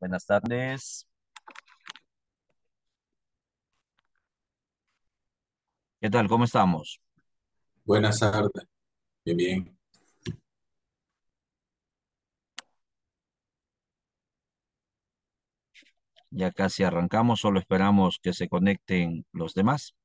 Buenas tardes. ¿Qué tal? ¿Cómo estamos? Buenas tardes. Bien, bien. Ya casi arrancamos, solo esperamos que se conecten los demás.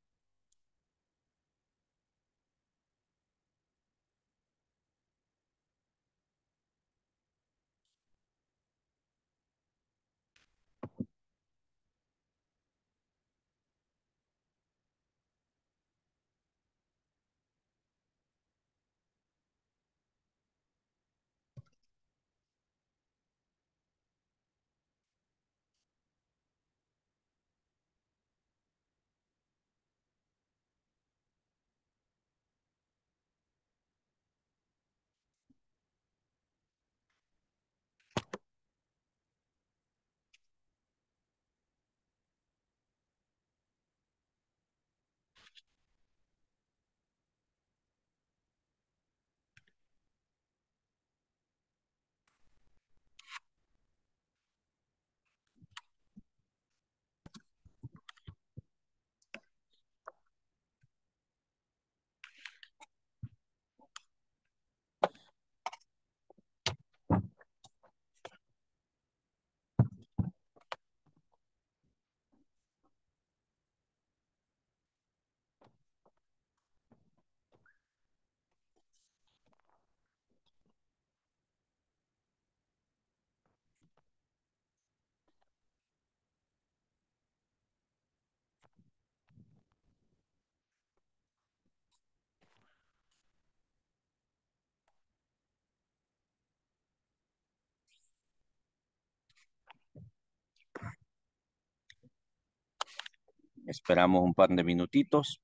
Esperamos un par de minutitos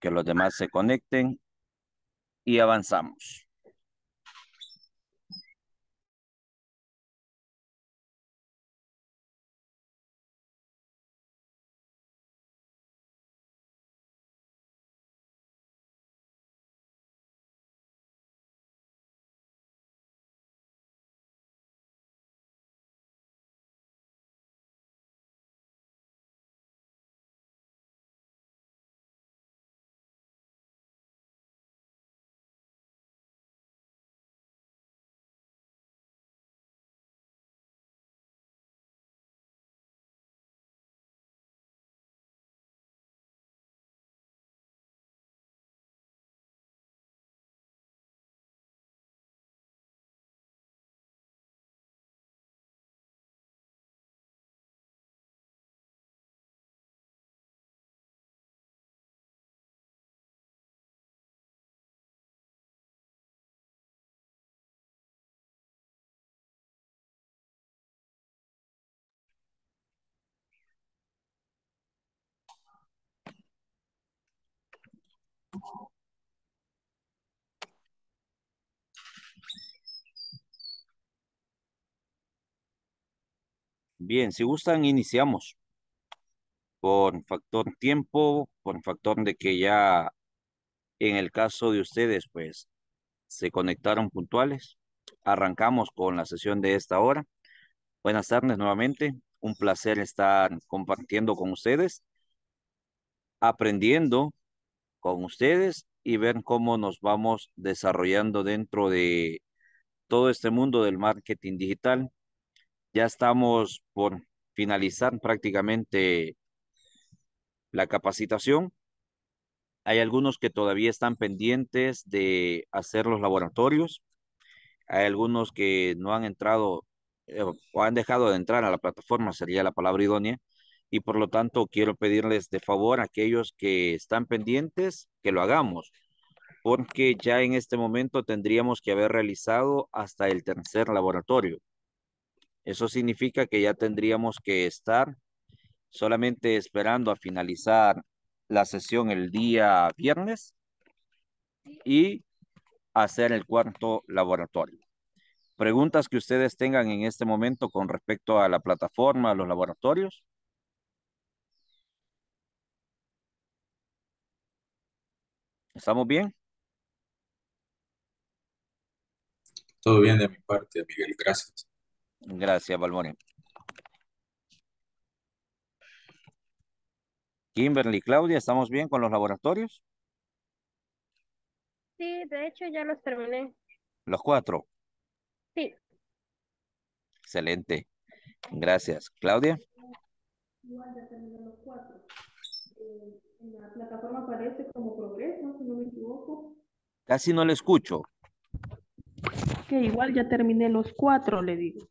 que los demás se conecten y avanzamos. Bien, si gustan, iniciamos. Por factor tiempo, por factor de que ya en el caso de ustedes, pues se conectaron puntuales. Arrancamos con la sesión de esta hora. Buenas tardes nuevamente. Un placer estar compartiendo con ustedes, aprendiendo con ustedes y ver cómo nos vamos desarrollando dentro de todo este mundo del marketing digital, ya estamos por finalizar prácticamente la capacitación. Hay algunos que todavía están pendientes de hacer los laboratorios. Hay algunos que no han entrado eh, o han dejado de entrar a la plataforma, sería la palabra idónea. Y por lo tanto, quiero pedirles de favor a aquellos que están pendientes que lo hagamos, porque ya en este momento tendríamos que haber realizado hasta el tercer laboratorio. Eso significa que ya tendríamos que estar solamente esperando a finalizar la sesión el día viernes y hacer el cuarto laboratorio. Preguntas que ustedes tengan en este momento con respecto a la plataforma, a los laboratorios. ¿Estamos bien? Todo bien de mi parte, Miguel. Gracias. Gracias, Balmón. Kimberly, Claudia, ¿estamos bien con los laboratorios? Sí, de hecho ya los terminé. ¿Los cuatro? Sí. Excelente. Gracias. Claudia. Igual ya terminé los cuatro. Eh, en la plataforma aparece como progreso, si no me equivoco. Casi no le escucho. Que igual ya terminé los cuatro, le digo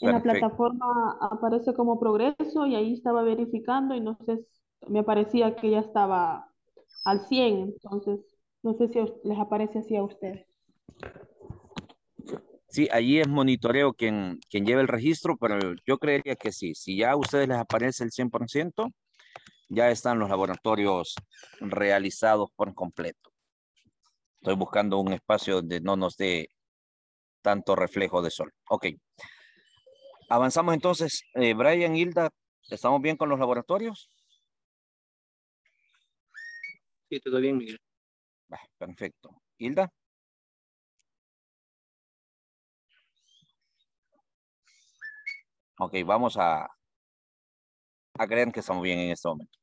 en la plataforma aparece como progreso y ahí estaba verificando y no sé, me parecía que ya estaba al 100, entonces no sé si les aparece así a ustedes. Sí, allí es monitoreo quien, quien lleva el registro, pero yo creería que sí. Si ya a ustedes les aparece el 100%, ya están los laboratorios realizados por completo. Estoy buscando un espacio donde no nos dé tanto reflejo de sol. Ok. Avanzamos entonces. Eh, Brian, Hilda, ¿estamos bien con los laboratorios? Sí, todo bien, Miguel. perfecto. Hilda. Ok, vamos a creer que estamos bien en este momento.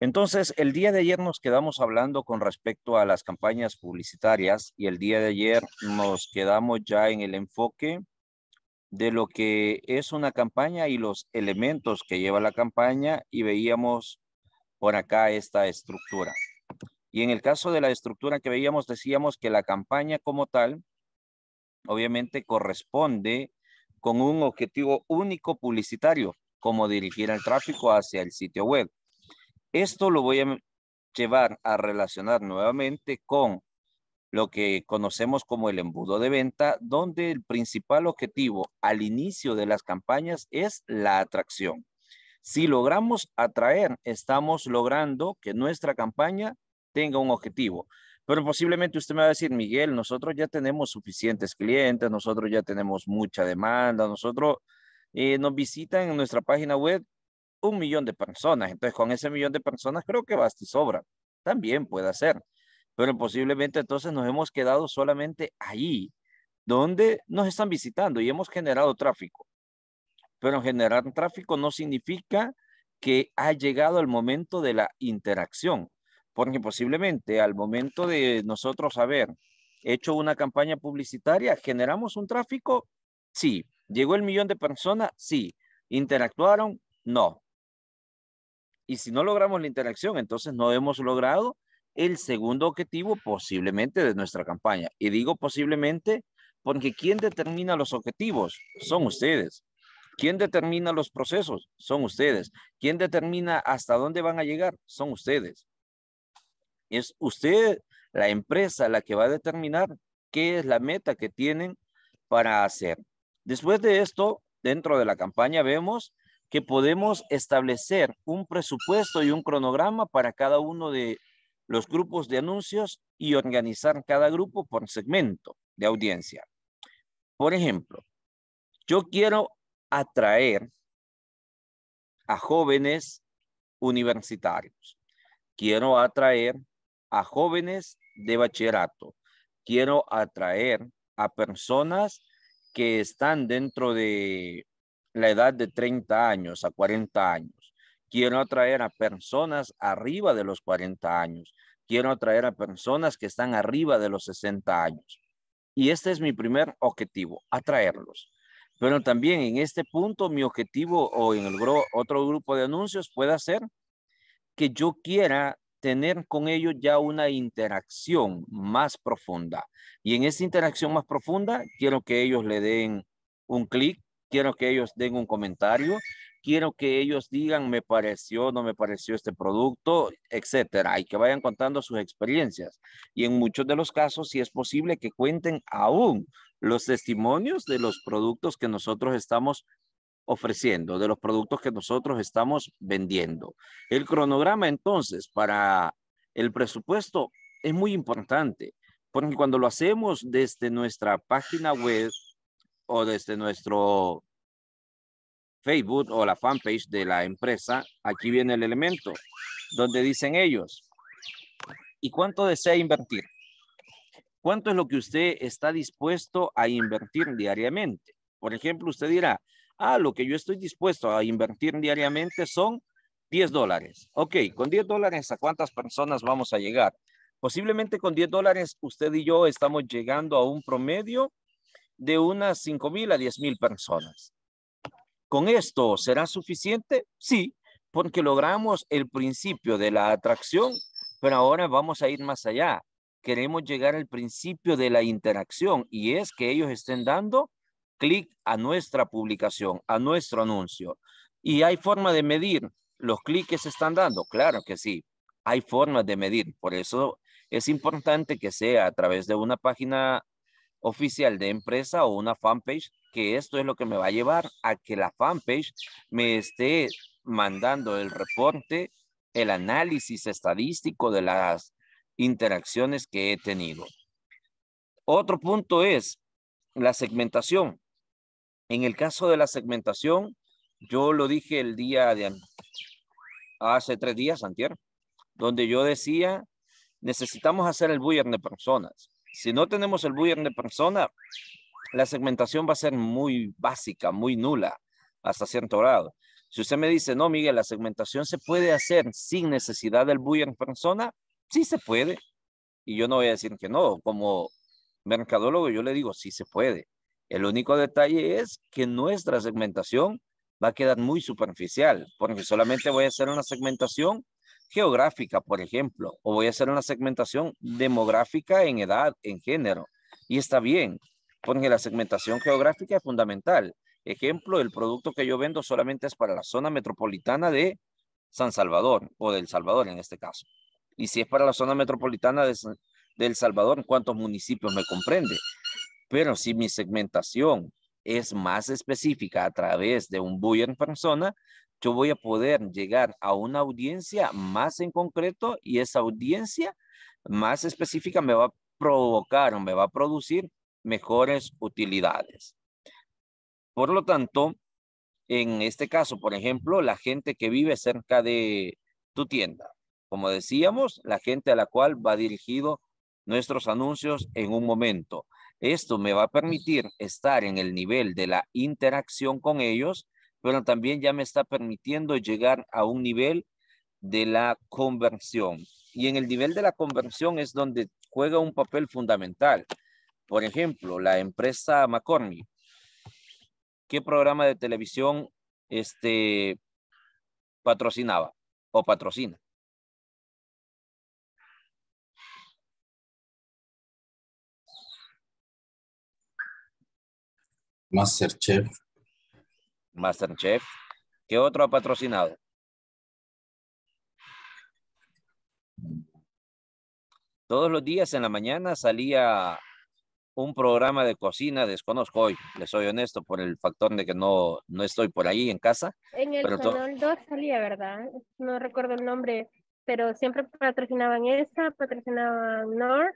Entonces, el día de ayer nos quedamos hablando con respecto a las campañas publicitarias y el día de ayer nos quedamos ya en el enfoque de lo que es una campaña y los elementos que lleva la campaña y veíamos por acá esta estructura. Y en el caso de la estructura que veíamos, decíamos que la campaña como tal, obviamente corresponde con un objetivo único publicitario, como dirigir el tráfico hacia el sitio web. Esto lo voy a llevar a relacionar nuevamente con lo que conocemos como el embudo de venta, donde el principal objetivo al inicio de las campañas es la atracción. Si logramos atraer, estamos logrando que nuestra campaña tenga un objetivo. Pero posiblemente usted me va a decir, Miguel, nosotros ya tenemos suficientes clientes, nosotros ya tenemos mucha demanda, nosotros eh, nos visitan en nuestra página web un millón de personas. Entonces, con ese millón de personas creo que basta y sobra. También puede ser pero posiblemente entonces nos hemos quedado solamente ahí donde nos están visitando y hemos generado tráfico. Pero generar tráfico no significa que ha llegado el momento de la interacción, porque posiblemente al momento de nosotros haber hecho una campaña publicitaria, ¿generamos un tráfico? Sí. ¿Llegó el millón de personas? Sí. ¿Interactuaron? No. Y si no logramos la interacción, entonces no hemos logrado el segundo objetivo posiblemente de nuestra campaña. Y digo posiblemente porque ¿quién determina los objetivos? Son ustedes. ¿Quién determina los procesos? Son ustedes. ¿Quién determina hasta dónde van a llegar? Son ustedes. Es usted, la empresa, la que va a determinar qué es la meta que tienen para hacer. Después de esto, dentro de la campaña vemos que podemos establecer un presupuesto y un cronograma para cada uno de los grupos de anuncios y organizar cada grupo por segmento de audiencia. Por ejemplo, yo quiero atraer a jóvenes universitarios. Quiero atraer a jóvenes de bachillerato. Quiero atraer a personas que están dentro de la edad de 30 años a 40 años. Quiero atraer a personas arriba de los 40 años. Quiero atraer a personas que están arriba de los 60 años. Y este es mi primer objetivo, atraerlos. Pero también en este punto mi objetivo o en el otro grupo de anuncios puede ser que yo quiera tener con ellos ya una interacción más profunda. Y en esa interacción más profunda quiero que ellos le den un clic, quiero que ellos den un comentario, quiero que ellos digan me pareció, no me pareció este producto, etcétera, y que vayan contando sus experiencias. Y en muchos de los casos, si es posible, que cuenten aún los testimonios de los productos que nosotros estamos ofreciendo, de los productos que nosotros estamos vendiendo. El cronograma entonces para el presupuesto es muy importante, porque cuando lo hacemos desde nuestra página web o desde nuestro Facebook o la fanpage de la empresa, aquí viene el elemento donde dicen ellos, ¿y cuánto desea invertir? ¿Cuánto es lo que usted está dispuesto a invertir diariamente? Por ejemplo, usted dirá, ah, lo que yo estoy dispuesto a invertir diariamente son 10 dólares. Ok, con 10 dólares, ¿a cuántas personas vamos a llegar? Posiblemente con 10 dólares usted y yo estamos llegando a un promedio de unas 5 mil a 10 mil personas. ¿Con esto será suficiente? Sí, porque logramos el principio de la atracción, pero ahora vamos a ir más allá. Queremos llegar al principio de la interacción y es que ellos estén dando clic a nuestra publicación, a nuestro anuncio. ¿Y hay forma de medir los clics que se están dando? Claro que sí, hay formas de medir. Por eso es importante que sea a través de una página oficial de empresa o una fanpage que esto es lo que me va a llevar a que la fanpage me esté mandando el reporte, el análisis estadístico de las interacciones que he tenido. Otro punto es la segmentación. En el caso de la segmentación, yo lo dije el día de hace tres días, antier, donde yo decía, necesitamos hacer el buyer de personas. Si no tenemos el buyer de personas, la segmentación va a ser muy básica, muy nula hasta cierto grado. Si usted me dice, no, Miguel, la segmentación se puede hacer sin necesidad del buyer en persona, sí se puede. Y yo no voy a decir que no. Como mercadólogo, yo le digo, sí se puede. El único detalle es que nuestra segmentación va a quedar muy superficial, porque solamente voy a hacer una segmentación geográfica, por ejemplo, o voy a hacer una segmentación demográfica en edad, en género. Y está bien, porque la segmentación geográfica es fundamental. Ejemplo, el producto que yo vendo solamente es para la zona metropolitana de San Salvador o del Salvador en este caso. Y si es para la zona metropolitana de, El Salvador, ¿cuántos municipios me comprende? Pero si mi segmentación es más específica a través de un buyer persona, yo voy a poder llegar a una audiencia más en concreto y esa audiencia más específica me va a provocar o me va a producir mejores utilidades. Por lo tanto, en este caso, por ejemplo, la gente que vive cerca de tu tienda. Como decíamos, la gente a la cual va dirigido nuestros anuncios en un momento. Esto me va a permitir estar en el nivel de la interacción con ellos, pero también ya me está permitiendo llegar a un nivel de la conversión. Y en el nivel de la conversión es donde juega un papel fundamental por ejemplo, la empresa McCormick. ¿Qué programa de televisión este, patrocinaba o patrocina? Masterchef. Masterchef. ¿Qué otro ha patrocinado? Todos los días en la mañana salía un programa de cocina desconozco hoy, les soy honesto por el factor de que no, no estoy por ahí en casa. En el Canal 2 salía, ¿verdad? No recuerdo el nombre, pero siempre patrocinaban esa, patrocinaban Nord,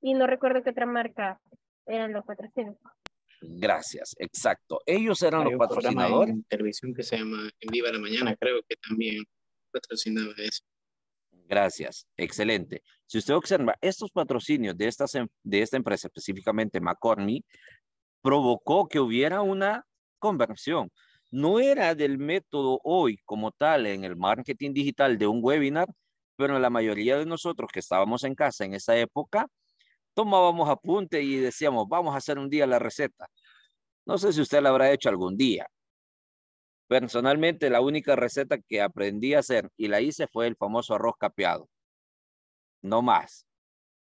y no recuerdo qué otra marca eran los patrocinadores. Gracias, exacto. Ellos eran los patrocinadores. televisión que se llama En Viva la Mañana, creo que también patrocinaba eso. Gracias, excelente. Si usted observa, estos patrocinios de, de esta empresa, específicamente McCormick, provocó que hubiera una conversión. No era del método hoy como tal en el marketing digital de un webinar, pero la mayoría de nosotros que estábamos en casa en esa época, tomábamos apunte y decíamos, vamos a hacer un día la receta. No sé si usted la habrá hecho algún día, Personalmente, la única receta que aprendí a hacer y la hice fue el famoso arroz capeado. No más.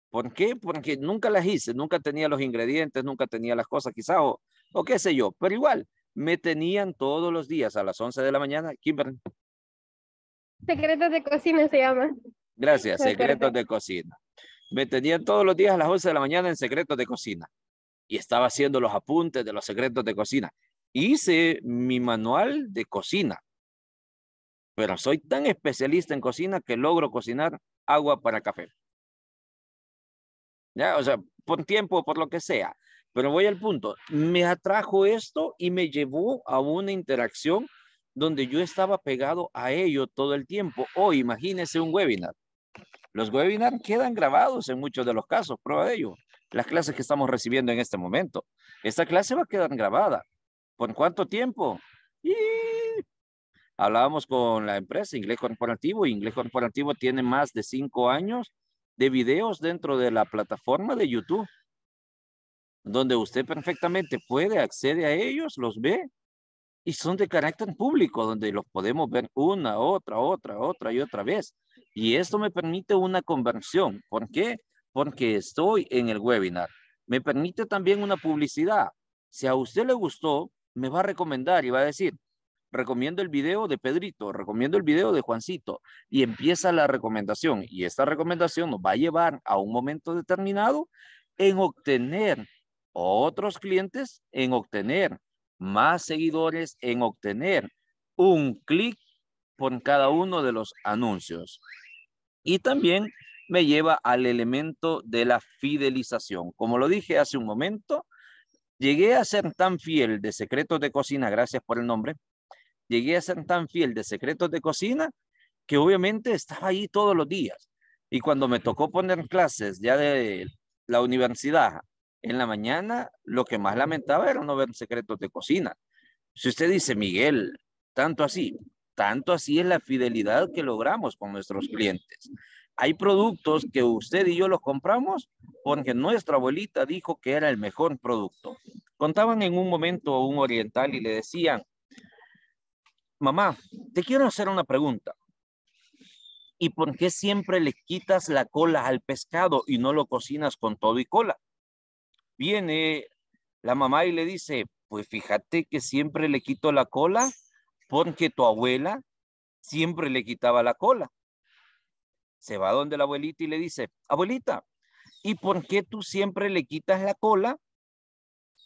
¿Por qué? Porque nunca las hice, nunca tenía los ingredientes, nunca tenía las cosas, quizás, o, o qué sé yo, pero igual, me tenían todos los días a las 11 de la mañana, Secretos de cocina se llama. Gracias, secretos de cocina. Me tenían todos los días a las 11 de la mañana en secretos de cocina. Y estaba haciendo los apuntes de los secretos de cocina hice mi manual de cocina. Pero soy tan especialista en cocina que logro cocinar agua para café. Ya, o sea, por tiempo, por lo que sea. Pero voy al punto. Me atrajo esto y me llevó a una interacción donde yo estaba pegado a ello todo el tiempo. O imagínese un webinar. Los webinars quedan grabados en muchos de los casos, prueba de ello. Las clases que estamos recibiendo en este momento. Esta clase va a quedar grabada. ¿Por cuánto tiempo? Y hablábamos con la empresa Inglés Corporativo. Inglés Corporativo tiene más de cinco años de videos dentro de la plataforma de YouTube, donde usted perfectamente puede acceder a ellos, los ve, y son de carácter público, donde los podemos ver una, otra, otra, otra y otra vez. Y esto me permite una conversión. ¿Por qué? Porque estoy en el webinar. Me permite también una publicidad. Si a usted le gustó, me va a recomendar y va a decir, recomiendo el video de Pedrito, recomiendo el video de Juancito, y empieza la recomendación. Y esta recomendación nos va a llevar a un momento determinado en obtener otros clientes, en obtener más seguidores, en obtener un clic por cada uno de los anuncios. Y también me lleva al elemento de la fidelización. Como lo dije hace un momento, Llegué a ser tan fiel de secretos de cocina, gracias por el nombre, llegué a ser tan fiel de secretos de cocina que obviamente estaba ahí todos los días. Y cuando me tocó poner clases ya de la universidad en la mañana, lo que más lamentaba era no ver secretos de cocina. Si usted dice, Miguel, tanto así, tanto así es la fidelidad que logramos con nuestros clientes hay productos que usted y yo los compramos porque nuestra abuelita dijo que era el mejor producto. Contaban en un momento un oriental y le decían, mamá, te quiero hacer una pregunta. ¿Y por qué siempre le quitas la cola al pescado y no lo cocinas con todo y cola? Viene la mamá y le dice, pues fíjate que siempre le quito la cola porque tu abuela siempre le quitaba la cola se va donde la abuelita y le dice, abuelita, ¿y por qué tú siempre le quitas la cola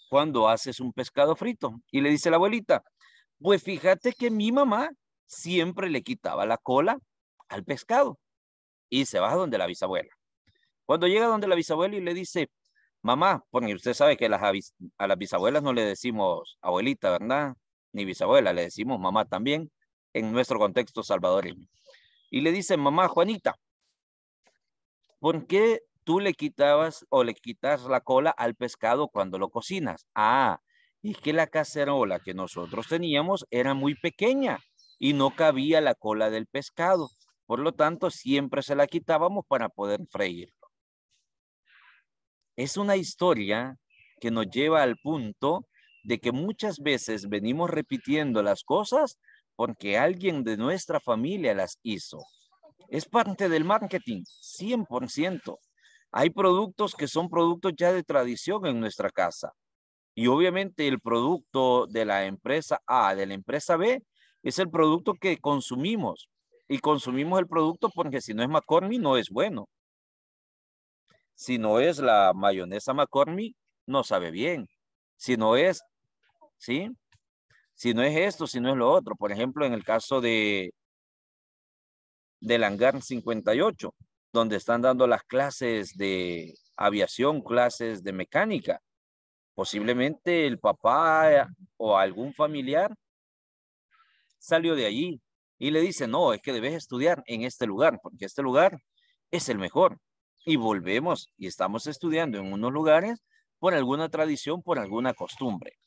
cuando haces un pescado frito? Y le dice la abuelita, pues fíjate que mi mamá siempre le quitaba la cola al pescado. Y se va donde la bisabuela. Cuando llega donde la bisabuela y le dice, mamá, porque usted sabe que a las bisabuelas no le decimos abuelita, ¿verdad? Ni bisabuela, le decimos mamá también en nuestro contexto salvadoreño y le dice, mamá Juanita, ¿por qué tú le quitabas o le quitas la cola al pescado cuando lo cocinas? Ah, y que la cacerola que nosotros teníamos era muy pequeña y no cabía la cola del pescado. Por lo tanto, siempre se la quitábamos para poder freírlo. Es una historia que nos lleva al punto de que muchas veces venimos repitiendo las cosas porque alguien de nuestra familia las hizo. Es parte del marketing, 100%. Hay productos que son productos ya de tradición en nuestra casa. Y obviamente el producto de la empresa A, de la empresa B, es el producto que consumimos. Y consumimos el producto porque si no es McCormick, no es bueno. Si no es la mayonesa McCormick, no sabe bien. Si no es, ¿sí? si no es esto, si no es lo otro. Por ejemplo, en el caso de del hangar 58, donde están dando las clases de aviación, clases de mecánica. Posiblemente el papá o algún familiar salió de allí y le dice, no, es que debes estudiar en este lugar, porque este lugar es el mejor. Y volvemos y estamos estudiando en unos lugares por alguna tradición, por alguna costumbre.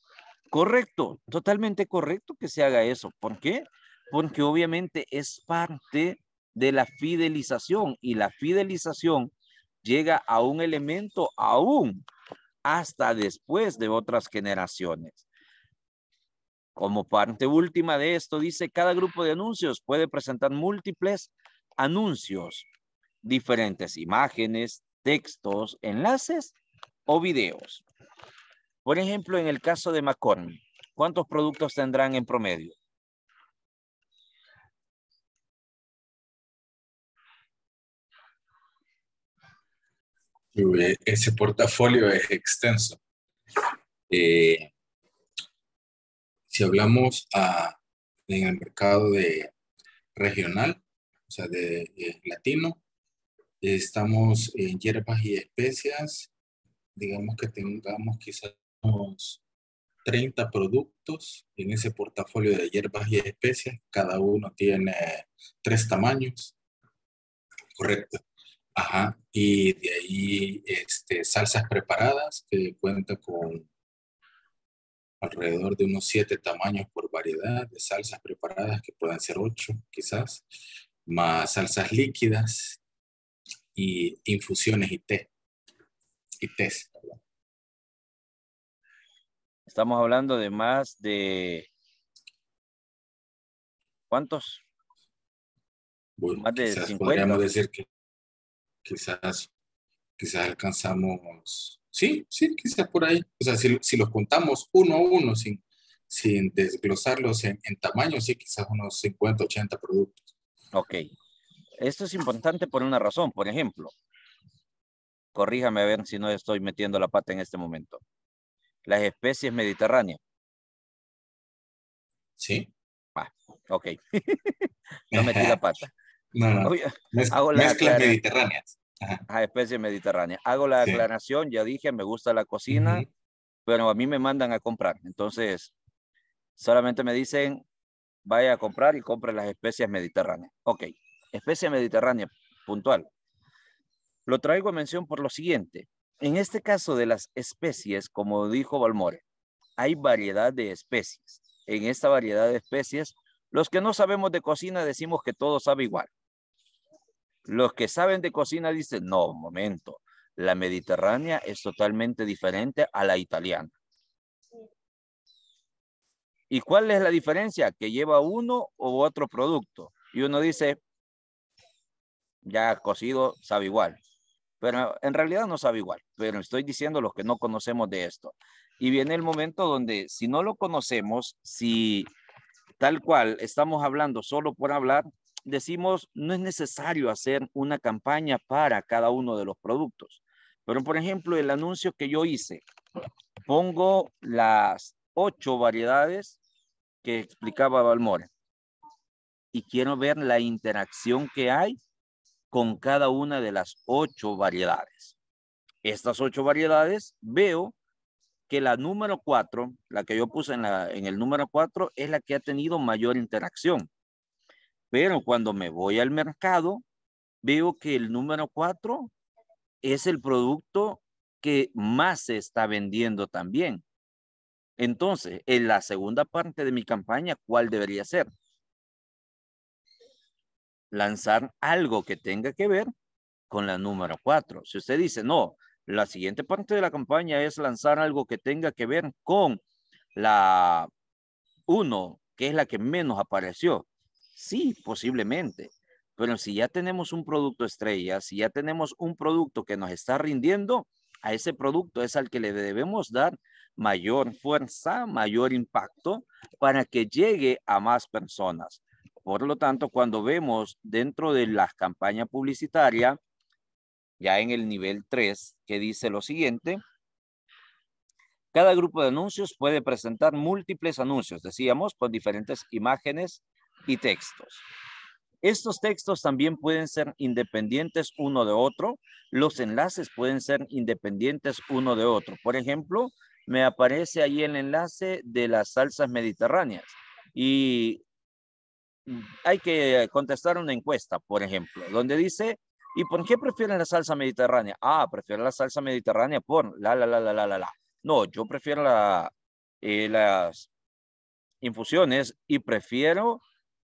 Correcto, totalmente correcto que se haga eso. ¿Por qué? Porque obviamente es parte de la fidelización y la fidelización llega a un elemento aún hasta después de otras generaciones. Como parte última de esto, dice, cada grupo de anuncios puede presentar múltiples anuncios, diferentes imágenes, textos, enlaces o videos. Por ejemplo, en el caso de McCormick, ¿cuántos productos tendrán en promedio? Eh, ese portafolio es extenso. Eh, si hablamos ah, en el mercado de regional, o sea, de latino, estamos en hierbas y especias, digamos que tengamos quizás 30 productos en ese portafolio de hierbas y especias. Cada uno tiene tres tamaños. Correcto. Ajá. Y de ahí este, salsas preparadas que cuenta con alrededor de unos siete tamaños por variedad de salsas preparadas que pueden ser ocho quizás, más salsas líquidas y infusiones y té. Y tés. Estamos hablando de más de... ¿Cuántos? Bueno, más de 50. Podríamos decir que quizás, quizás alcanzamos... Sí, sí, quizás por ahí. O sea, si, los contamos uno a uno, sin, sin desglosarlos en, en tamaño, sí, quizás unos 50, 80 productos. Ok. Esto es importante por una razón. Por ejemplo, corríjame a ver si no estoy metiendo la pata en este momento las especies mediterráneas. Sí. Ah, ok. no metí la pata. No, Hago mezclas mediterráneas. A ah, especies mediterráneas. Hago la aclaración, ya dije, me gusta la cocina, pero a mí me mandan a comprar. Entonces, solamente me dicen, vaya a comprar y compre las especies mediterráneas. Ok, especie mediterránea, puntual. Lo traigo a mención por lo siguiente. En este caso de las especies, como dijo Balmore, hay variedad de especies. En esta variedad de especies, los que no sabemos de cocina decimos que todo sabe igual. Los que saben de cocina dicen, no, momento, la mediterránea es totalmente diferente a la italiana. ¿Y cuál es la diferencia? Que lleva uno u otro producto. Y uno dice, ya cocido sabe igual. Pero en realidad no sabe igual, pero estoy diciendo los que no conocemos de esto. Y viene el momento donde si no lo conocemos, si tal cual estamos hablando solo por hablar, decimos no es necesario hacer una campaña para cada uno de los productos. Pero por ejemplo, el anuncio que yo hice, pongo las ocho variedades que explicaba Balmore y quiero ver la interacción que hay con cada una de las ocho variedades. Estas ocho variedades veo que la número cuatro, la que yo puse en, la, en el número cuatro, es la que ha tenido mayor interacción. Pero cuando me voy al mercado, veo que el número cuatro es el producto que más se está vendiendo también. Entonces, en la segunda parte de mi campaña, ¿cuál debería ser? lanzar algo que tenga que ver con la número cuatro. Si usted dice, no, la siguiente parte de la campaña es lanzar algo que tenga que ver con la uno, que es la que menos apareció. Sí, posiblemente. Pero si ya tenemos un producto estrella, si ya tenemos un producto que nos está rindiendo, a ese producto es al que le debemos dar mayor fuerza, mayor impacto para que llegue a más personas. Por lo tanto, cuando vemos dentro de la campaña publicitaria, ya en el nivel 3, que dice lo siguiente, cada grupo de anuncios puede presentar múltiples anuncios, decíamos, con diferentes imágenes y textos. Estos textos también pueden ser independientes uno de otro. Los enlaces pueden ser independientes uno de otro. Por ejemplo, me aparece ahí el enlace de las salsas mediterráneas. Y hay que contestar una encuesta, por ejemplo, donde dice, ¿y por qué prefieren la salsa mediterránea? Ah, prefiero la salsa mediterránea por la, la, la, la, la, la, No, yo prefiero la, eh, las infusiones y prefiero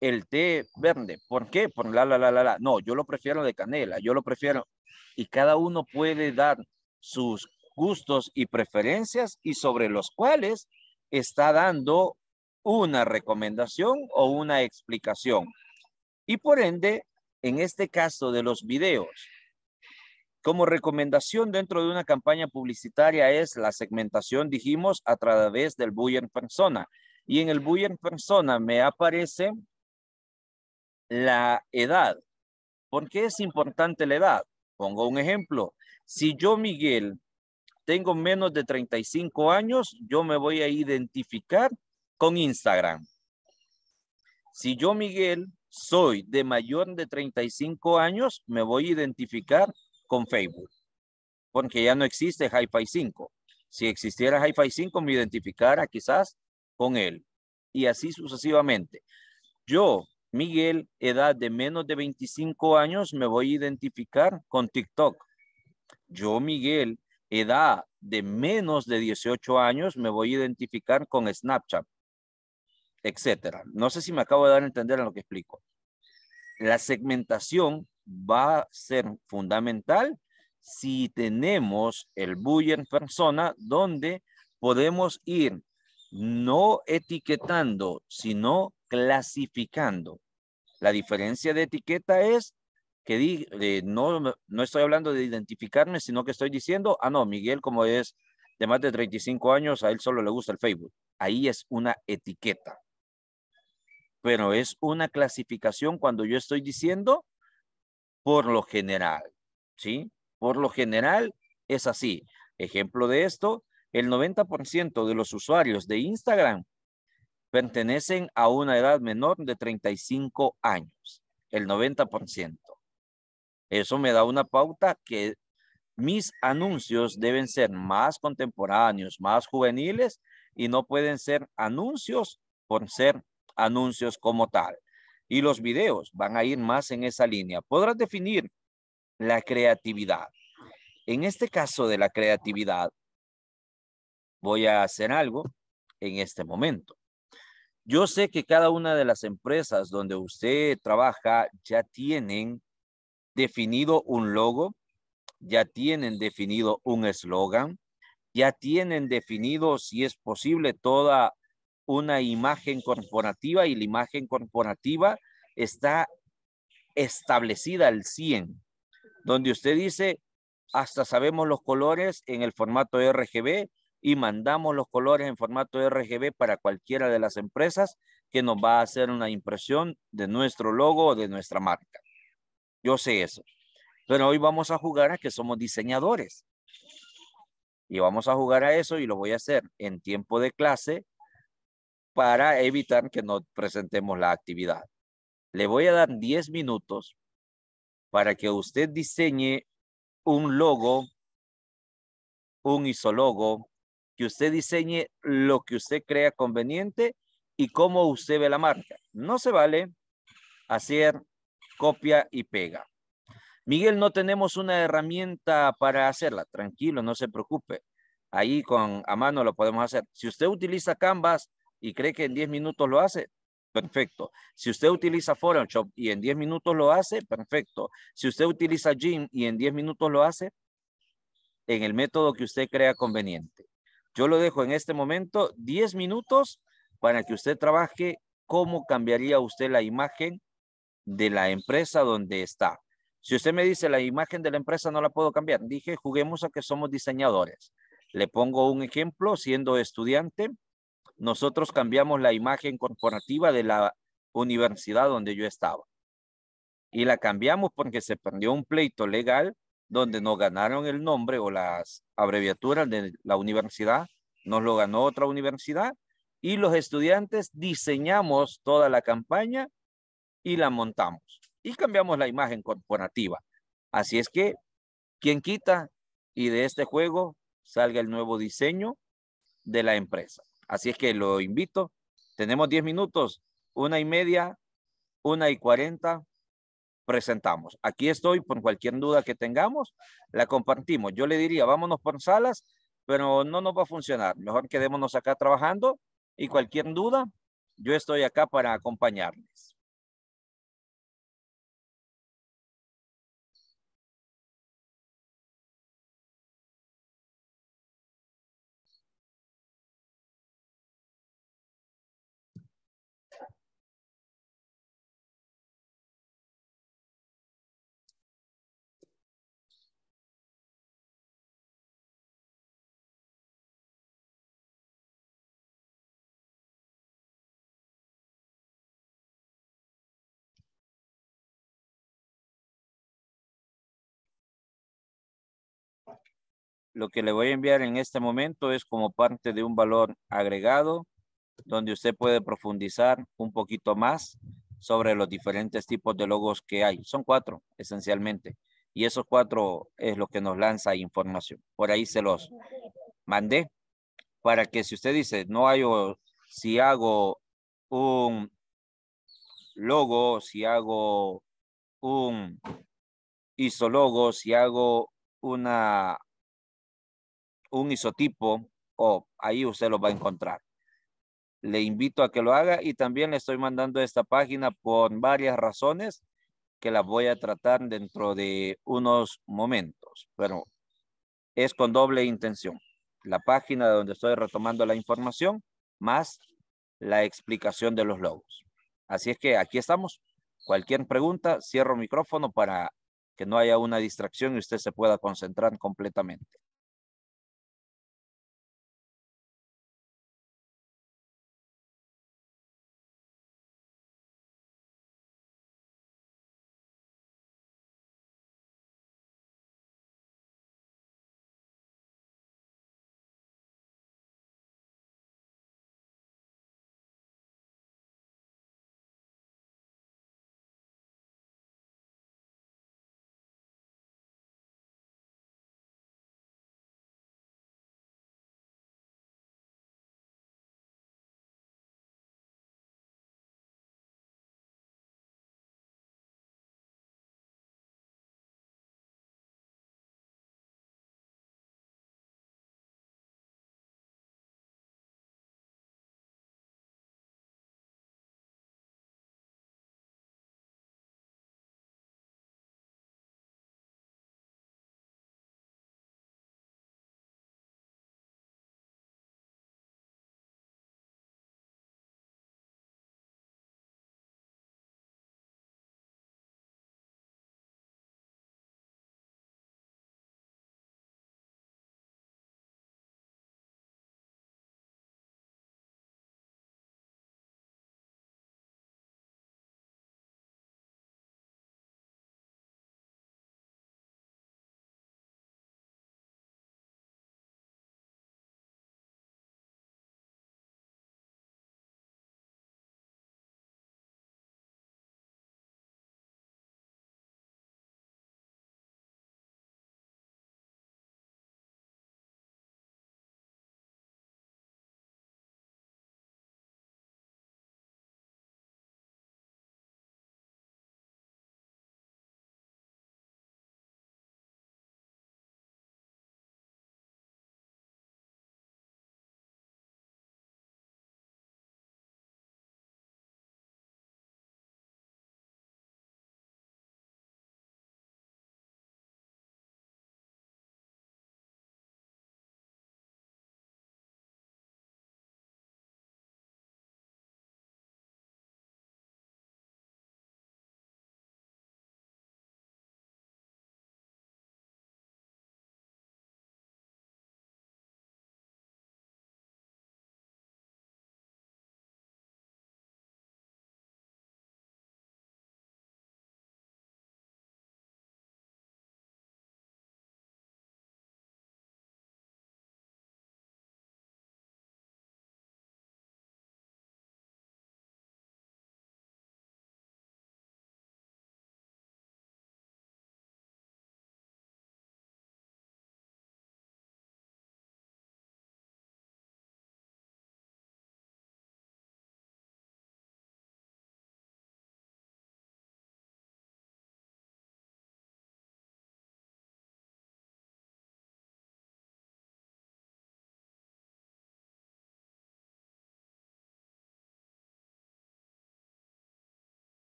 el té verde. ¿Por qué? Por la, la, la, la, la. No, yo lo prefiero de canela, yo lo prefiero. Y cada uno puede dar sus gustos y preferencias y sobre los cuales está dando una recomendación o una explicación. Y por ende, en este caso de los videos, como recomendación dentro de una campaña publicitaria es la segmentación, dijimos, a través del buyer persona. Y en el buyer persona me aparece la edad. ¿Por qué es importante la edad? Pongo un ejemplo. Si yo, Miguel, tengo menos de 35 años, yo me voy a identificar con Instagram. Si yo, Miguel, soy de mayor de 35 años, me voy a identificar con Facebook, porque ya no existe hi 5. Si existiera hi 5, me identificara quizás con él, y así sucesivamente. Yo, Miguel, edad de menos de 25 años, me voy a identificar con TikTok. Yo, Miguel, edad de menos de 18 años, me voy a identificar con Snapchat etcétera. No sé si me acabo de dar a entender en lo que explico. La segmentación va a ser fundamental si tenemos el buyer persona donde podemos ir no etiquetando, sino clasificando. La diferencia de etiqueta es que eh, no, no estoy hablando de identificarme, sino que estoy diciendo, ah, no, Miguel como es de más de 35 años, a él solo le gusta el Facebook. Ahí es una etiqueta pero es una clasificación cuando yo estoy diciendo por lo general, ¿sí? Por lo general es así. Ejemplo de esto, el 90% de los usuarios de Instagram pertenecen a una edad menor de 35 años, el 90%. Eso me da una pauta que mis anuncios deben ser más contemporáneos, más juveniles y no pueden ser anuncios por ser anuncios como tal. Y los videos van a ir más en esa línea. Podrás definir la creatividad. En este caso de la creatividad, voy a hacer algo en este momento. Yo sé que cada una de las empresas donde usted trabaja ya tienen definido un logo, ya tienen definido un eslogan, ya tienen definido, si es posible, toda una imagen corporativa y la imagen corporativa está establecida al 100, donde usted dice, hasta sabemos los colores en el formato RGB y mandamos los colores en formato RGB para cualquiera de las empresas que nos va a hacer una impresión de nuestro logo o de nuestra marca. Yo sé eso. Pero hoy vamos a jugar a que somos diseñadores. Y vamos a jugar a eso y lo voy a hacer en tiempo de clase para evitar que no presentemos la actividad. Le voy a dar 10 minutos para que usted diseñe un logo, un isologo, que usted diseñe lo que usted crea conveniente y cómo usted ve la marca. No se vale hacer copia y pega. Miguel, no tenemos una herramienta para hacerla. Tranquilo, no se preocupe. Ahí con a mano lo podemos hacer. Si usted utiliza Canvas, y cree que en 10 minutos lo hace, perfecto. Si usted utiliza Shop y en 10 minutos lo hace, perfecto. Si usted utiliza Gym y en 10 minutos lo hace, en el método que usted crea conveniente. Yo lo dejo en este momento 10 minutos para que usted trabaje cómo cambiaría usted la imagen de la empresa donde está. Si usted me dice la imagen de la empresa no la puedo cambiar, dije juguemos a que somos diseñadores. Le pongo un ejemplo siendo estudiante nosotros cambiamos la imagen corporativa de la universidad donde yo estaba. Y la cambiamos porque se perdió un pleito legal donde nos ganaron el nombre o las abreviaturas de la universidad, nos lo ganó otra universidad y los estudiantes diseñamos toda la campaña y la montamos y cambiamos la imagen corporativa. Así es que, quien quita y de este juego salga el nuevo diseño de la empresa. Así es que lo invito. Tenemos 10 minutos, una y media, una y cuarenta. Presentamos. Aquí estoy por cualquier duda que tengamos, la compartimos. Yo le diría, vámonos por salas, pero no nos va a funcionar. Mejor quedémonos acá trabajando y cualquier duda, yo estoy acá para acompañarles. lo que le voy a enviar en este momento es como parte de un valor agregado donde usted puede profundizar un poquito más sobre los diferentes tipos de logos que hay. Son cuatro, esencialmente. Y esos cuatro es lo que nos lanza información. Por ahí se los mandé para que si usted dice, no hay, si hago un logo, si hago un isologo, si hago una un isotipo o ahí usted lo va a encontrar. Le invito a que lo haga y también le estoy mandando esta página por varias razones que las voy a tratar dentro de unos momentos, pero es con doble intención. La página donde estoy retomando la información más la explicación de los logos. Así es que aquí estamos. Cualquier pregunta, cierro micrófono para que no haya una distracción y usted se pueda concentrar completamente.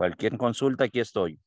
Cualquier consulta, aquí estoy.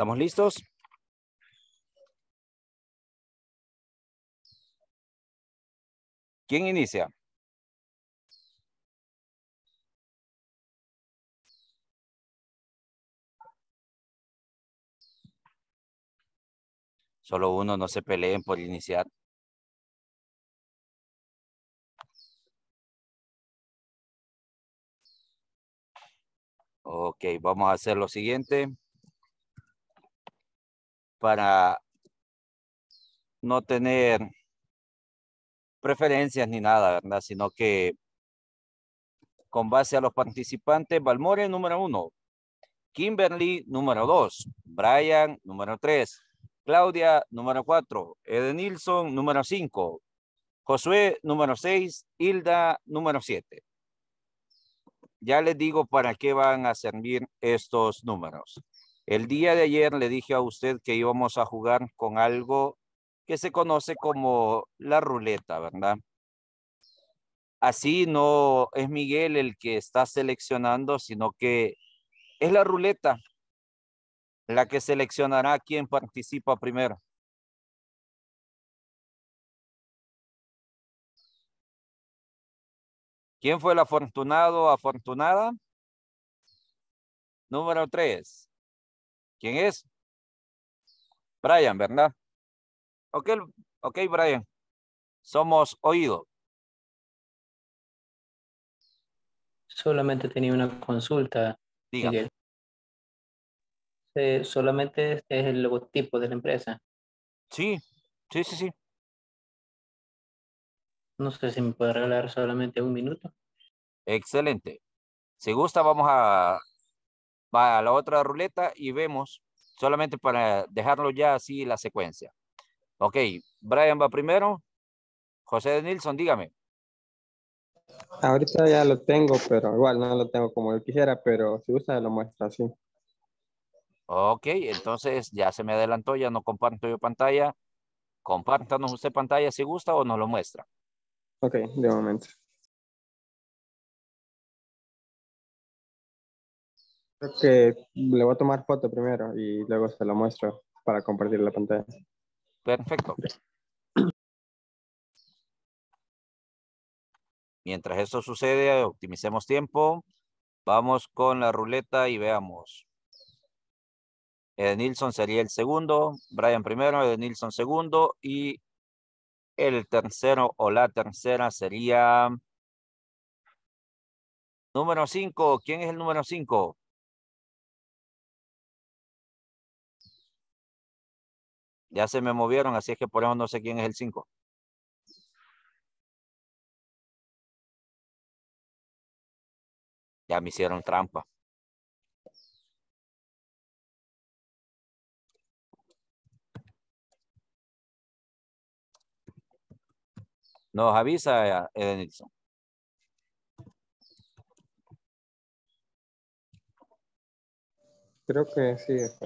¿Estamos listos? ¿Quién inicia? Solo uno, no se peleen por iniciar. Ok, vamos a hacer lo siguiente para no tener preferencias ni nada, Sino que con base a los participantes, Balmore número uno, Kimberly número dos, Brian número tres, Claudia número cuatro, Edenilson número cinco, Josué número seis, Hilda número siete. Ya les digo para qué van a servir estos números. El día de ayer le dije a usted que íbamos a jugar con algo que se conoce como la ruleta, ¿verdad? Así no es Miguel el que está seleccionando, sino que es la ruleta la que seleccionará quién participa primero. ¿Quién fue el afortunado afortunada? Número tres. ¿Quién es? Brian, ¿verdad? Ok, Brian. Somos oídos. Solamente tenía una consulta. Diga. Miguel. Eh, es el logotipo de la empresa. Sí, sí, sí, sí. No sé si me puede regalar solamente un minuto. Excelente. Si gusta, vamos a va a la otra ruleta y vemos, solamente para dejarlo ya así la secuencia. Ok, Brian va primero. José de Nilsson, dígame. Ahorita ya lo tengo, pero igual no lo tengo como yo quisiera, pero si gusta lo muestra así. Ok, entonces ya se me adelantó, ya no comparto yo pantalla. Compártanos usted pantalla si gusta o nos lo muestra. Ok, de momento. Creo que le voy a tomar foto primero y luego se lo muestro para compartir la pantalla. Perfecto. Mientras eso sucede, optimicemos tiempo. Vamos con la ruleta y veamos. Nilsson sería el segundo, Brian primero, Nilsson segundo y el tercero o la tercera sería número cinco. ¿Quién es el número cinco? Ya se me movieron, así es que por no sé quién es el 5. Ya me hicieron trampa. Nos avisa eh, Edenilson. Creo que sí. Eh,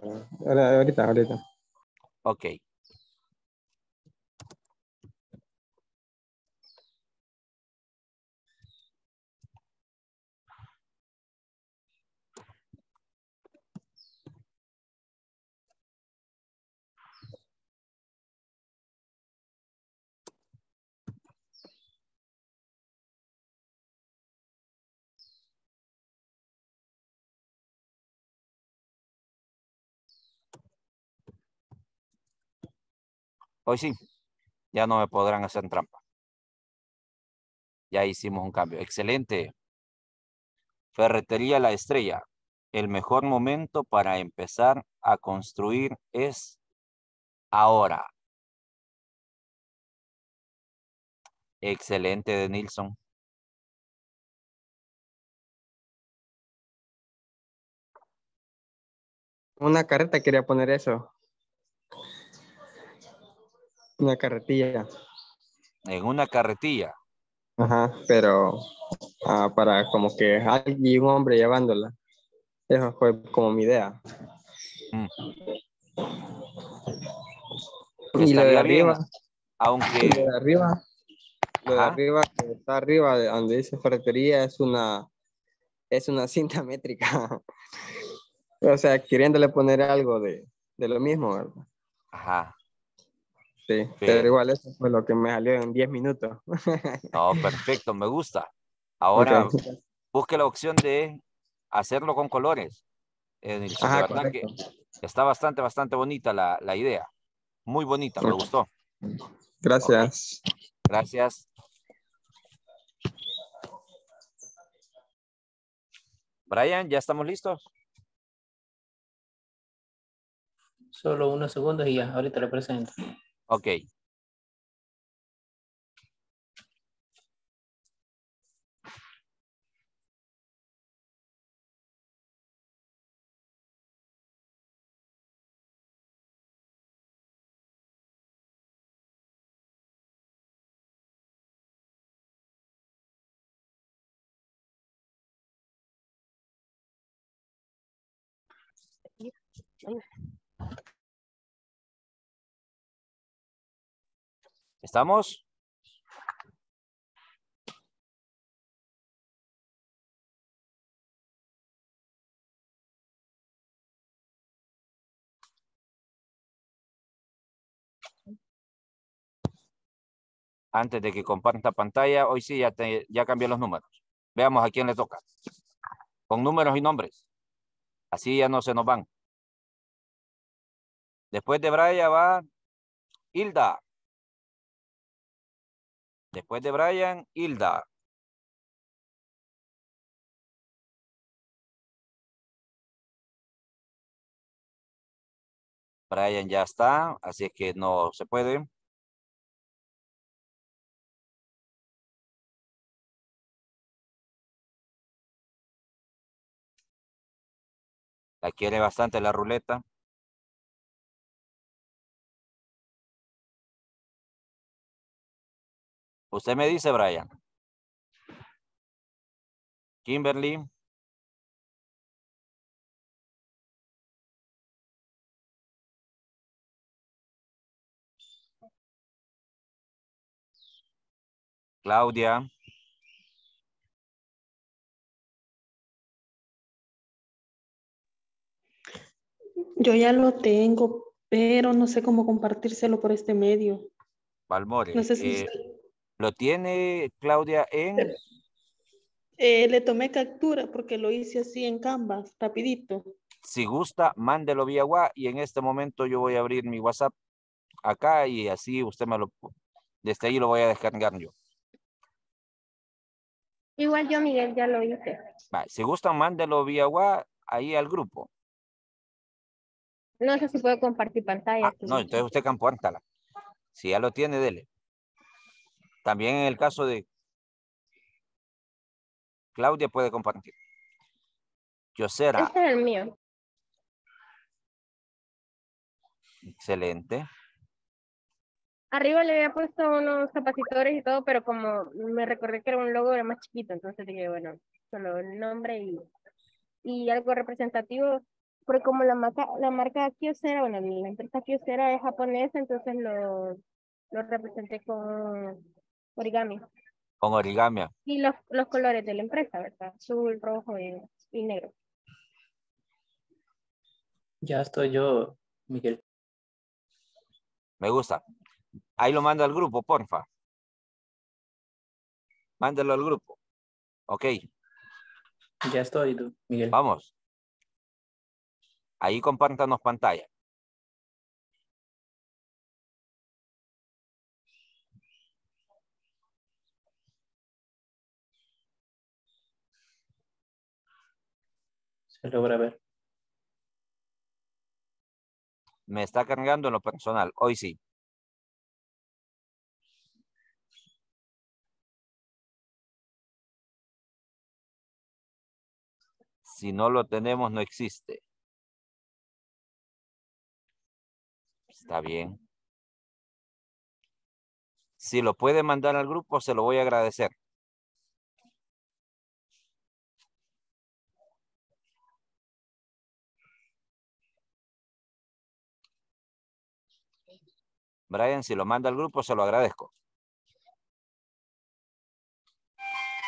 ahorita, ahorita. Ok. Hoy sí, ya no me podrán hacer trampa. Ya hicimos un cambio. Excelente. Ferretería La Estrella. El mejor momento para empezar a construir es ahora. Excelente de Nilsson. Una carreta quería poner eso. Una carretilla. En una carretilla. Ajá, pero ah, para como que alguien, un hombre llevándola. Esa fue como mi idea. Mm. Y lo de arriba. aunque. Lo de arriba. Lo de arriba, está arriba, donde dice ferretería, es una, es una cinta métrica. o sea, queriéndole poner algo de, de lo mismo, ¿verdad? Ajá. Sí, pero igual eso fue lo que me salió en 10 minutos. No, perfecto, me gusta. Ahora busque la opción de hacerlo con colores. está bastante, bastante bonita la, idea. Muy bonita, me gustó. Gracias. Gracias. Brian, ¿ya estamos listos? Solo unos segundos y ya, ahorita lo presento. Ok. Thank you. ¿Estamos? Antes de que comparta pantalla, hoy sí ya, ya cambié los números. Veamos a quién le toca. Con números y nombres. Así ya no se nos van. Después de Braya va Hilda. Después de Brian, Hilda. Brian ya está, así es que no se puede. La quiere bastante la ruleta. Usted me dice, Brian. Kimberly. Claudia. Yo ya lo tengo, pero no sé cómo compartírselo por este medio. No sé si eh, ¿Lo tiene Claudia en...? Eh, le tomé captura porque lo hice así en Canvas, rapidito. Si gusta, mándelo vía WhatsApp y en este momento yo voy a abrir mi WhatsApp acá y así usted me lo... Desde ahí lo voy a descargar yo. Igual yo, Miguel, ya lo hice. si gusta, mándelo vía WhatsApp ahí al grupo. No sé si puedo compartir pantalla. Ah, pues, no, entonces usted compártala. Si ya lo tiene, dele. También en el caso de Claudia puede compartir. Yosera. Este es el mío. Excelente. Arriba le había puesto unos capacitores y todo, pero como me recordé que era un logo, era más chiquito, entonces dije, bueno, solo el nombre y, y algo representativo, porque como la marca, la marca Kyocera, bueno, la empresa Kiosera es japonesa, entonces lo, lo representé con origami. Con origami. Y los, colores de la empresa, ¿verdad? Azul, rojo y, negro. Ya estoy yo, Miguel. Me gusta. Ahí lo mando al grupo, porfa. Mándalo al grupo. Ok. Ya estoy, tú, Miguel. Vamos. Ahí compártanos pantalla. logra ver. Me está cargando en lo personal, hoy sí. Si no lo tenemos, no existe. Está bien. Si lo puede mandar al grupo, se lo voy a agradecer. Brian, si lo manda al grupo, se lo agradezco.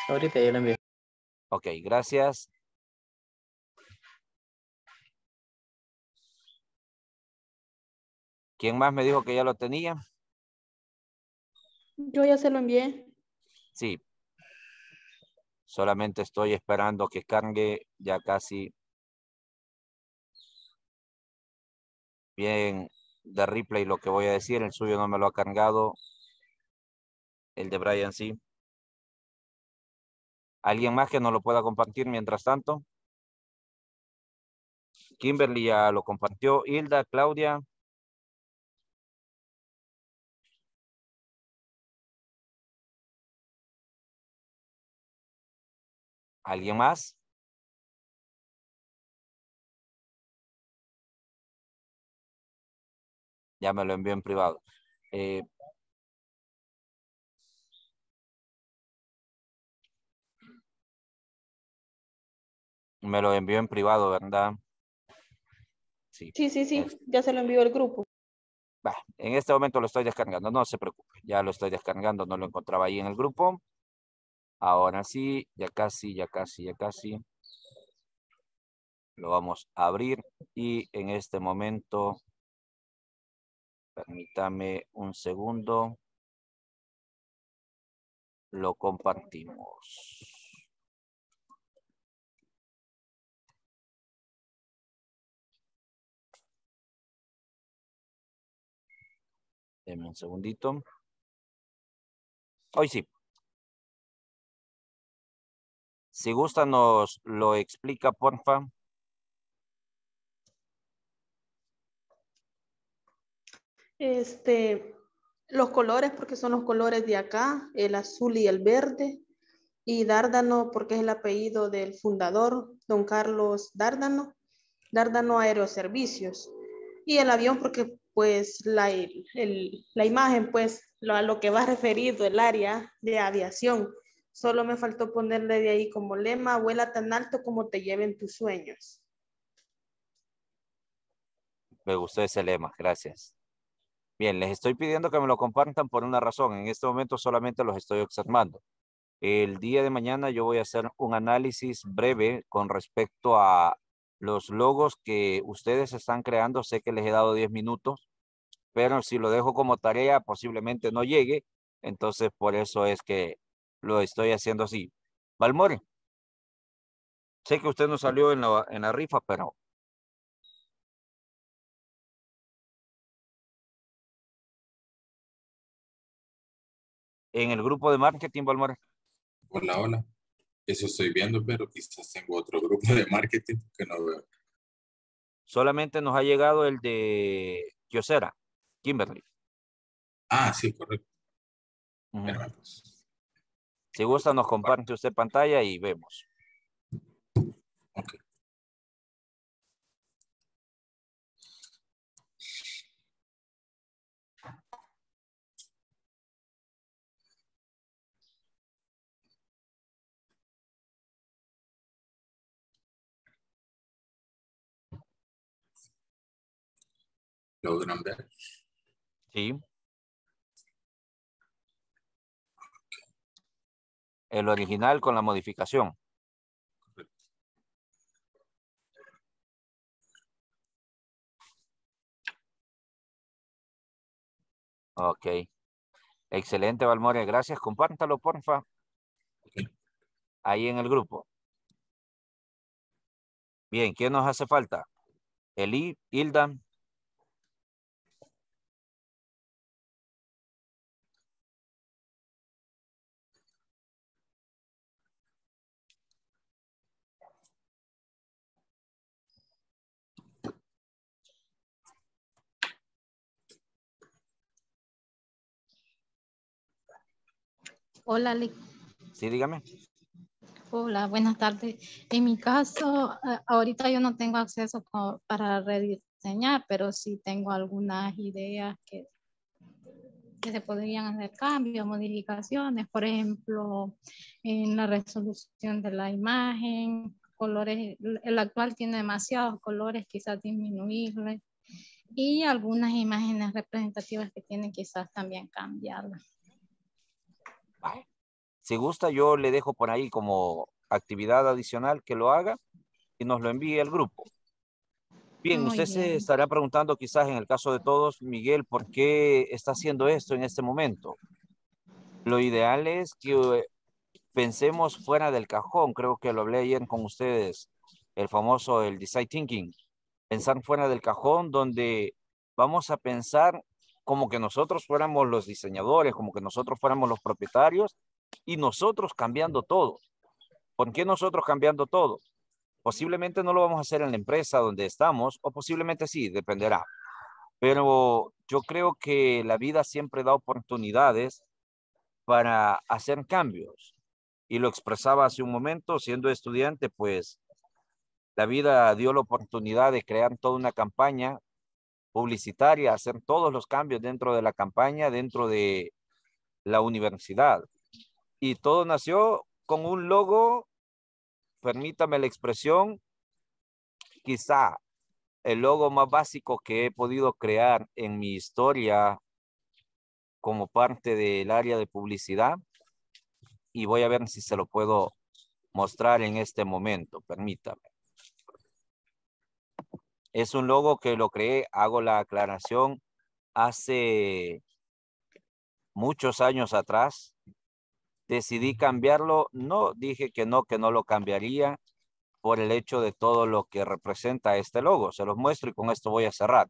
Ahorita ya lo envío. Ok, gracias. ¿Quién más me dijo que ya lo tenía? Yo ya se lo envié. Sí. Solamente estoy esperando que cargue ya casi. Bien, de replay lo que voy a decir. El suyo no me lo ha cargado. El de Brian sí. ¿Alguien más que no lo pueda compartir mientras tanto? Kimberly ya lo compartió. Hilda, Claudia. ¿Alguien más? ya me lo envió en privado. Eh, me lo envió en privado, ¿verdad? Sí, sí, sí, este. ya se lo envió el grupo. en este momento lo estoy descargando, no se preocupe, ya lo estoy descargando, no lo encontraba ahí en el grupo. Ahora sí, ya casi, ya casi, ya casi. Lo vamos a abrir y en este momento Permítame un segundo. Lo compartimos. Deme un segundito. Hoy sí. Si gusta, nos lo explica, porfa. Este, los colores, porque son los colores de acá, el azul y el verde. Y Dárdano, porque es el apellido del fundador, don Carlos Dárdano. Dárdano Aeroservicios. Y el avión, porque pues la, imagen, pues a lo que va referido el área de aviación. Solo me faltó ponerle de ahí como lema, vuela tan alto como te lleven tus sueños. Me gustó ese lema, gracias. Bien, les estoy pidiendo que me lo compartan por una razón. En este momento solamente los estoy observando. El día de mañana yo voy a hacer un análisis breve con respecto a los logos que ustedes están creando. Sé que les he dado 10 minutos, pero si lo dejo como tarea posiblemente no llegue. Entonces por eso es que lo estoy haciendo así. valmore sé que usted no salió en la, en la rifa, pero en el grupo de marketing, Valmore. Hola, hola. Eso estoy viendo, pero quizás tengo otro grupo de marketing que no veo. Solamente nos ha llegado el de Yosera, Kimberly. Ah, sí, correcto. Pues. si gusta, nos comparte usted pantalla y vemos. Ok. Sí. El original con la modificación. Ok. Excelente, Valmore. Gracias. Compártalo, porfa. Ahí en el grupo. Bien, ¿quién nos hace falta? Eli, Hilda. Hola, Sí, dígame. Hola, buenas tardes. En mi caso, ahorita yo no tengo acceso para rediseñar, pero sí tengo algunas ideas que, que se podrían hacer cambios, modificaciones, por ejemplo, en la resolución de la imagen, colores, el actual tiene demasiados colores, quizás disminuirle, y algunas imágenes representativas que tienen quizás también cambiarlas. Si gusta, yo le dejo por ahí como actividad adicional que lo haga y nos lo envíe al grupo. Bien, usted se estará preguntando quizás en el caso de todos, Miguel, ¿por qué está haciendo esto en este momento? Lo ideal es que eh, pensemos fuera del cajón, creo que lo hablé ayer con ustedes, el famoso, el design thinking, pensar fuera del cajón donde vamos a pensar como que nosotros fuéramos los diseñadores, como que nosotros fuéramos los propietarios y nosotros cambiando todo. ¿Por qué nosotros cambiando todo? Posiblemente no lo vamos a hacer en la empresa donde estamos o posiblemente sí, dependerá. Pero yo creo que la vida siempre da oportunidades para hacer cambios. Y lo expresaba hace un momento, siendo estudiante, pues la vida dio la oportunidad de crear toda una campaña publicitaria, hacer todos los cambios dentro de la campaña, dentro de la universidad. Y todo nació con un logo, permítame la expresión, quizá el logo más básico que he podido crear en mi historia como parte del área de publicidad. Y voy a ver si se lo puedo mostrar en este momento, permítame. Es un logo que lo creé, hago la aclaración, hace muchos años atrás. Decidí cambiarlo, no dije que no, que no lo cambiaría por el hecho de todo lo que representa este logo. Se los muestro y con esto voy a cerrar.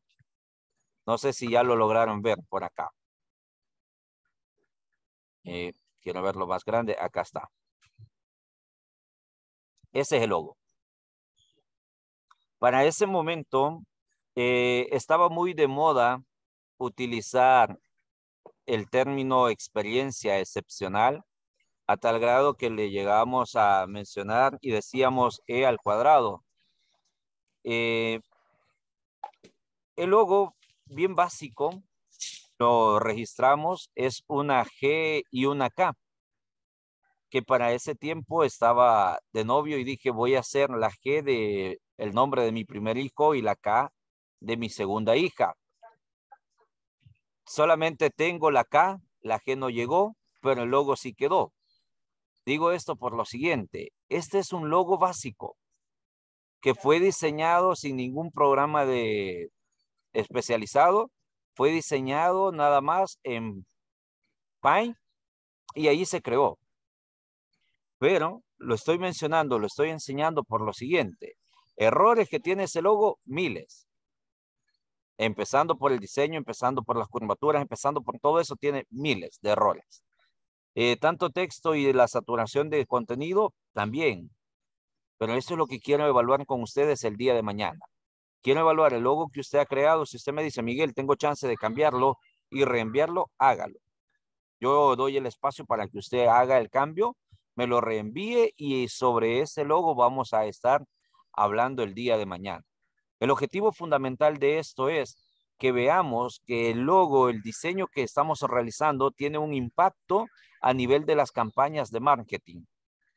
No sé si ya lo lograron ver por acá. Eh, quiero verlo más grande. Acá está. Ese es el logo. Para ese momento eh, estaba muy de moda utilizar el término experiencia excepcional a tal grado que le llegamos a mencionar y decíamos E al cuadrado. Eh, el logo bien básico lo registramos, es una G y una K, que para ese tiempo estaba de novio y dije voy a hacer la G de el nombre de mi primer hijo y la K de mi segunda hija. Solamente tengo la K, la G no llegó, pero el logo sí quedó. Digo esto por lo siguiente, este es un logo básico que fue diseñado sin ningún programa de especializado, fue diseñado nada más en Paint y ahí se creó. Pero lo estoy mencionando, lo estoy enseñando por lo siguiente. Errores que tiene ese logo, miles. Empezando por el diseño, empezando por las curvaturas, empezando por todo eso, tiene miles de errores. Eh, tanto texto y la saturación de contenido también. Pero eso es lo que quiero evaluar con ustedes el día de mañana. Quiero evaluar el logo que usted ha creado. Si usted me dice, Miguel, tengo chance de cambiarlo y reenviarlo, hágalo. Yo doy el espacio para que usted haga el cambio, me lo reenvíe y sobre ese logo vamos a estar hablando el día de mañana. El objetivo fundamental de esto es que veamos que el logo, el diseño que estamos realizando tiene un impacto a nivel de las campañas de marketing.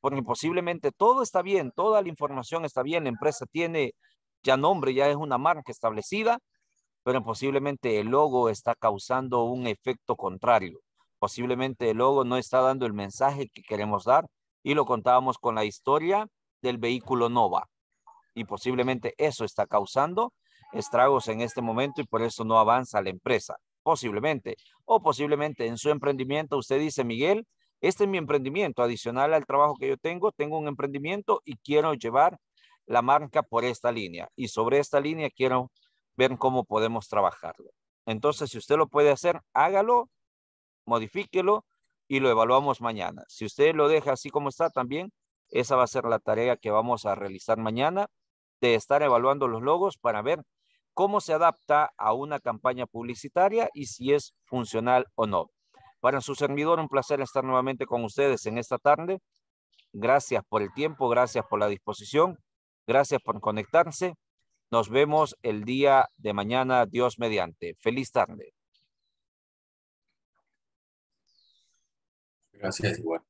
Porque posiblemente todo está bien, toda la información está bien, la empresa tiene ya nombre, ya es una marca establecida, pero posiblemente el logo está causando un efecto contrario. Posiblemente el logo no está dando el mensaje que queremos dar y lo contábamos con la historia del vehículo Nova y posiblemente eso está causando estragos en este momento y por eso no avanza la empresa, posiblemente. O posiblemente en su emprendimiento usted dice, Miguel, este es mi emprendimiento, adicional al trabajo que yo tengo, tengo un emprendimiento y quiero llevar la marca por esta línea y sobre esta línea quiero ver cómo podemos trabajarlo. Entonces, si usted lo puede hacer, hágalo, modifíquelo y lo evaluamos mañana. Si usted lo deja así como está también, esa va a ser la tarea que vamos a realizar mañana de estar evaluando los logos para ver cómo se adapta a una campaña publicitaria y si es funcional o no. Para su servidor, un placer estar nuevamente con ustedes en esta tarde. Gracias por el tiempo, gracias por la disposición, gracias por conectarse. Nos vemos el día de mañana, Dios mediante. Feliz tarde. Gracias, igual.